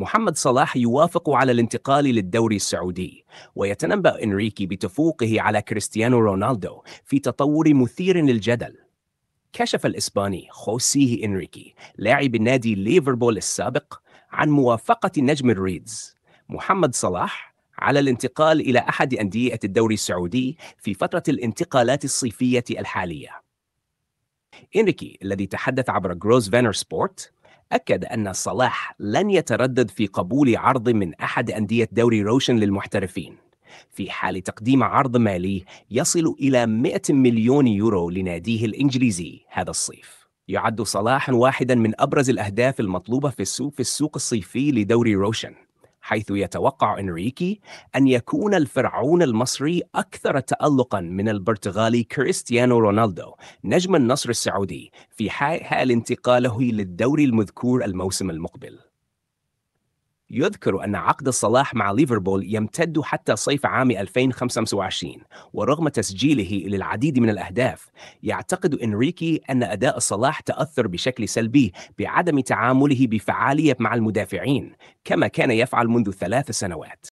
محمد صلاح يوافق على الانتقال للدوري السعودي ويتنبأ إنريكي بتفوقه على كريستيانو رونالدو في تطور مثير للجدل كشف الإسباني خوسيه إنريكي لاعب النادي ليفربول السابق عن موافقة نجم الريدز محمد صلاح على الانتقال إلى أحد أندية الدوري السعودي في فترة الانتقالات الصيفية الحالية إنريكي الذي تحدث عبر جروز فانر سبورت أكد أن صلاح لن يتردد في قبول عرض من أحد أندية دوري روشن للمحترفين في حال تقديم عرض مالي يصل إلى 100 مليون يورو لناديه الإنجليزي هذا الصيف يعد صلاح واحدا من أبرز الأهداف المطلوبة في السوق في السوق الصيفي لدوري روشن حيث يتوقع انريكي ان يكون الفرعون المصري اكثر تالقا من البرتغالي كريستيانو رونالدو نجم النصر السعودي في حال انتقاله للدوري المذكور الموسم المقبل يذكر أن عقد صلاح مع ليفربول يمتد حتى صيف عام 2025 ورغم تسجيله للعديد من الأهداف يعتقد إنريكي أن أداء صلاح تأثر بشكل سلبي بعدم تعامله بفعالية مع المدافعين كما كان يفعل منذ ثلاث سنوات